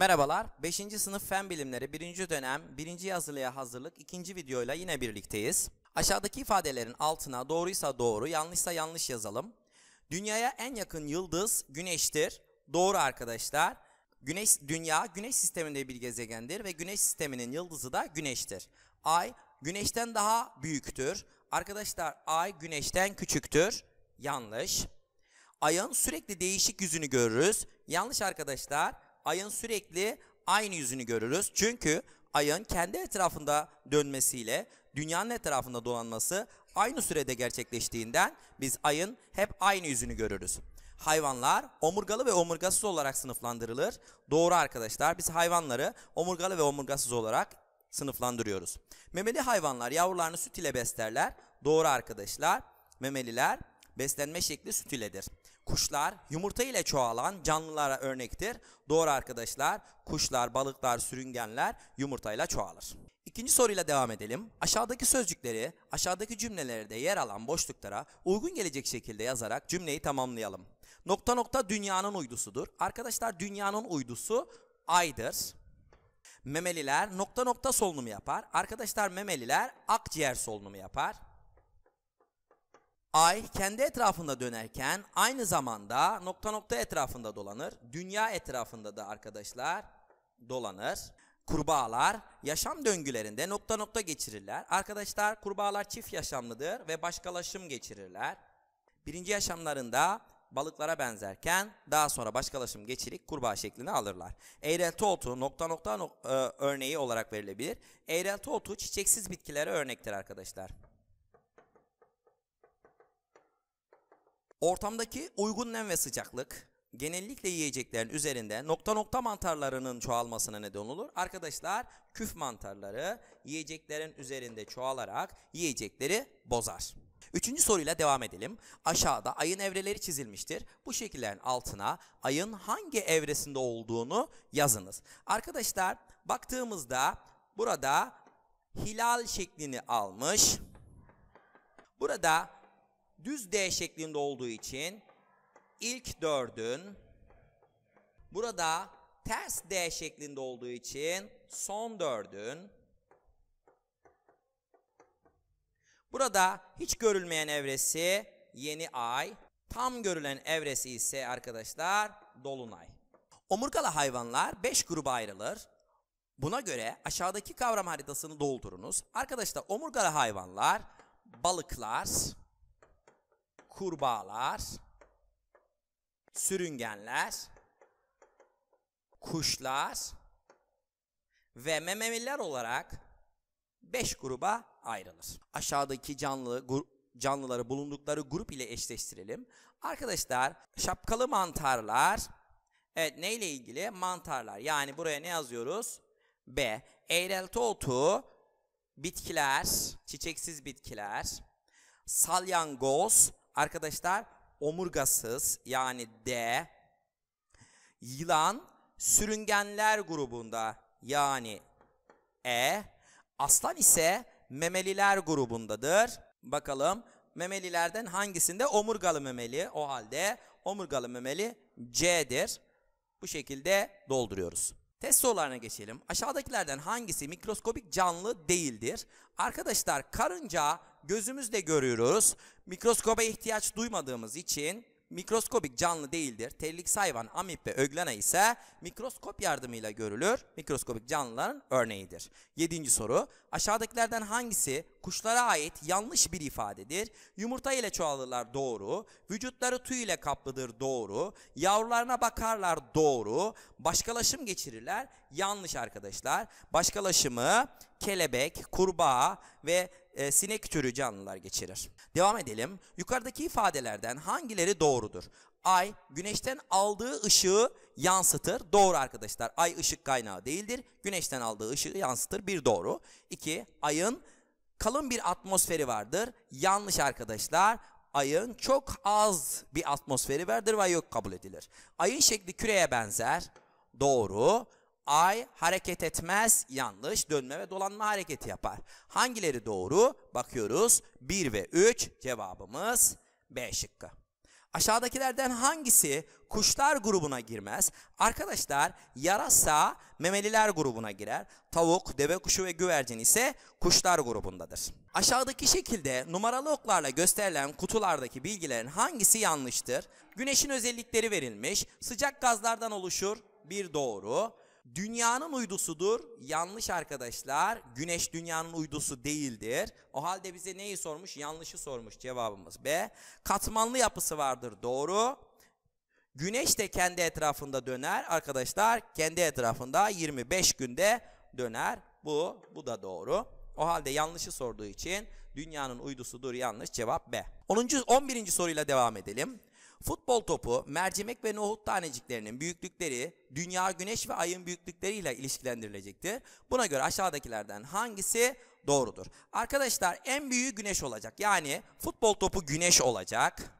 Merhabalar, 5. sınıf fen bilimleri 1. dönem 1. yazılıya hazırlık 2. videoyla yine birlikteyiz. Aşağıdaki ifadelerin altına doğruysa doğru, yanlışsa yanlış yazalım. Dünyaya en yakın yıldız güneştir. Doğru arkadaşlar. Güneş, dünya güneş sisteminde bir gezegendir ve güneş sisteminin yıldızı da güneştir. Ay güneşten daha büyüktür. Arkadaşlar ay güneşten küçüktür. Yanlış. Ayın sürekli değişik yüzünü görürüz. Yanlış arkadaşlar ayın sürekli aynı yüzünü görürüz. Çünkü ayın kendi etrafında dönmesiyle dünyanın etrafında dolanması aynı sürede gerçekleştiğinden biz ayın hep aynı yüzünü görürüz. Hayvanlar omurgalı ve omurgasız olarak sınıflandırılır. Doğru arkadaşlar biz hayvanları omurgalı ve omurgasız olarak sınıflandırıyoruz. Memeli hayvanlar yavrularını süt ile beslerler. Doğru arkadaşlar memeliler beslenme şekli süt iledir. Kuşlar yumurta ile çoğalan canlılara örnektir. Doğru arkadaşlar. Kuşlar, balıklar, sürüngenler yumurtayla çoğalır. İkinci soruyla devam edelim. Aşağıdaki sözcükleri aşağıdaki cümlelerde yer alan boşluklara uygun gelecek şekilde yazarak cümleyi tamamlayalım. Nokta nokta dünyanın uydusudur. Arkadaşlar dünyanın uydusu aydır. Memeliler nokta nokta solunumu yapar. Arkadaşlar memeliler akciğer solunumu yapar. Ay kendi etrafında dönerken aynı zamanda nokta nokta etrafında dolanır. Dünya etrafında da arkadaşlar dolanır. Kurbağalar yaşam döngülerinde nokta nokta geçirirler. Arkadaşlar kurbağalar çift yaşamlıdır ve başkalaşım geçirirler. Birinci yaşamlarında balıklara benzerken daha sonra başkalaşım geçirip kurbağa şeklini alırlar. Eğrelti otu nokta nokta e, örneği olarak verilebilir. Eğrelti otu çiçeksiz bitkilere örnektir arkadaşlar. Ortamdaki uygun nem ve sıcaklık genellikle yiyeceklerin üzerinde nokta nokta mantarlarının çoğalmasına neden olur. Arkadaşlar küf mantarları yiyeceklerin üzerinde çoğalarak yiyecekleri bozar. Üçüncü soruyla devam edelim. Aşağıda ayın evreleri çizilmiştir. Bu şekillerin altına ayın hangi evresinde olduğunu yazınız. Arkadaşlar baktığımızda burada hilal şeklini almış. Burada düz D şeklinde olduğu için ilk dördün burada ters D şeklinde olduğu için son dördün burada hiç görülmeyen evresi yeni ay tam görülen evresi ise arkadaşlar dolunay. Omurgalı hayvanlar 5 gruba ayrılır. Buna göre aşağıdaki kavram haritasını doldurunuz. Arkadaşlar omurgalı hayvanlar balıklar, kurbağalar, sürüngenler, kuşlar ve memeliler olarak 5 gruba ayrılır. Aşağıdaki canlı canlıları bulundukları grup ile eşleştirelim. Arkadaşlar şapkalı mantarlar evet neyle ilgili? Mantarlar. Yani buraya ne yazıyoruz? B. Eğrelti otu, bitkiler, çiçeksiz bitkiler, salyangoz, arkadaşlar omurgasız yani D. Yılan sürüngenler grubunda yani E. Aslan ise memeliler grubundadır. Bakalım memelilerden hangisinde omurgalı memeli? O halde omurgalı memeli C'dir. Bu şekilde dolduruyoruz. Test sorularına geçelim. Aşağıdakilerden hangisi mikroskobik canlı değildir? Arkadaşlar karınca gözümüzle görüyoruz. Mikroskoba ihtiyaç duymadığımız için mikroskobik canlı değildir. Tellik hayvan, amip ve öglena ise mikroskop yardımıyla görülür. Mikroskobik canlıların örneğidir. Yedinci soru. Aşağıdakilerden hangisi kuşlara ait yanlış bir ifadedir? Yumurta ile çoğalırlar doğru. Vücutları tüy ile kaplıdır doğru. Yavrularına bakarlar doğru. Başkalaşım geçirirler yanlış arkadaşlar. Başkalaşımı kelebek, kurbağa ve e, sinek türü canlılar geçirir. Devam edelim. Yukarıdaki ifadelerden hangileri doğrudur? Ay güneşten aldığı ışığı yansıtır. Doğru arkadaşlar. Ay ışık kaynağı değildir. Güneşten aldığı ışığı yansıtır. Bir doğru. İki ayın kalın bir atmosferi vardır. Yanlış arkadaşlar. Ayın çok az bir atmosferi vardır ve yok kabul edilir. Ayın şekli küreye benzer. Doğru ay hareket etmez. Yanlış. Dönme ve dolanma hareketi yapar. Hangileri doğru? Bakıyoruz. 1 ve 3 cevabımız B şıkkı. Aşağıdakilerden hangisi kuşlar grubuna girmez? Arkadaşlar yarasa memeliler grubuna girer. Tavuk, deve kuşu ve güvercin ise kuşlar grubundadır. Aşağıdaki şekilde numaralı oklarla gösterilen kutulardaki bilgilerin hangisi yanlıştır? Güneşin özellikleri verilmiş. Sıcak gazlardan oluşur. Bir doğru dünyanın uydusudur. Yanlış arkadaşlar. Güneş dünyanın uydusu değildir. O halde bize neyi sormuş? Yanlışı sormuş cevabımız B. Katmanlı yapısı vardır. Doğru. Güneş de kendi etrafında döner. Arkadaşlar kendi etrafında 25 günde döner. Bu, bu da doğru. O halde yanlışı sorduğu için dünyanın uydusudur yanlış cevap B. 10. 11. soruyla devam edelim. Futbol topu, mercimek ve nohut taneciklerinin büyüklükleri dünya, güneş ve ayın büyüklükleriyle ilişkilendirilecektir. Buna göre aşağıdakilerden hangisi doğrudur? Arkadaşlar en büyüğü güneş olacak. Yani futbol topu güneş olacak.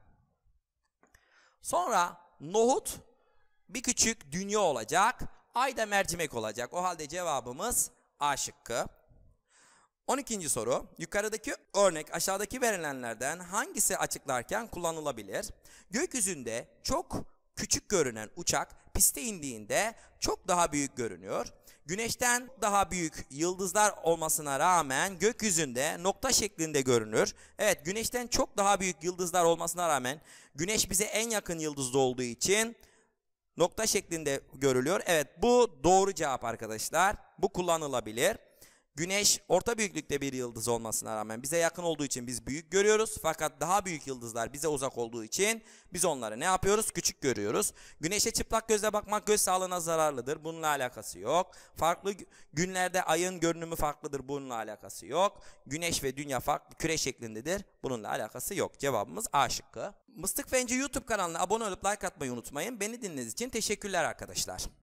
Sonra nohut bir küçük dünya olacak. Ay da mercimek olacak. O halde cevabımız A şıkkı. 12. soru. Yukarıdaki örnek aşağıdaki verilenlerden hangisi açıklarken kullanılabilir? Gökyüzünde çok küçük görünen uçak piste indiğinde çok daha büyük görünüyor. Güneşten daha büyük yıldızlar olmasına rağmen gökyüzünde nokta şeklinde görünür. Evet güneşten çok daha büyük yıldızlar olmasına rağmen güneş bize en yakın yıldızda olduğu için nokta şeklinde görülüyor. Evet bu doğru cevap arkadaşlar. Bu kullanılabilir. Güneş orta büyüklükte bir yıldız olmasına rağmen bize yakın olduğu için biz büyük görüyoruz. Fakat daha büyük yıldızlar bize uzak olduğu için biz onları ne yapıyoruz? Küçük görüyoruz. Güneşe çıplak gözle bakmak göz sağlığına zararlıdır. Bununla alakası yok. Farklı günlerde ayın görünümü farklıdır. Bununla alakası yok. Güneş ve dünya farklı küre şeklindedir. Bununla alakası yok. Cevabımız A şıkkı. Mıstık Fence YouTube kanalına abone olup like atmayı unutmayın. Beni dinlediğiniz için teşekkürler arkadaşlar.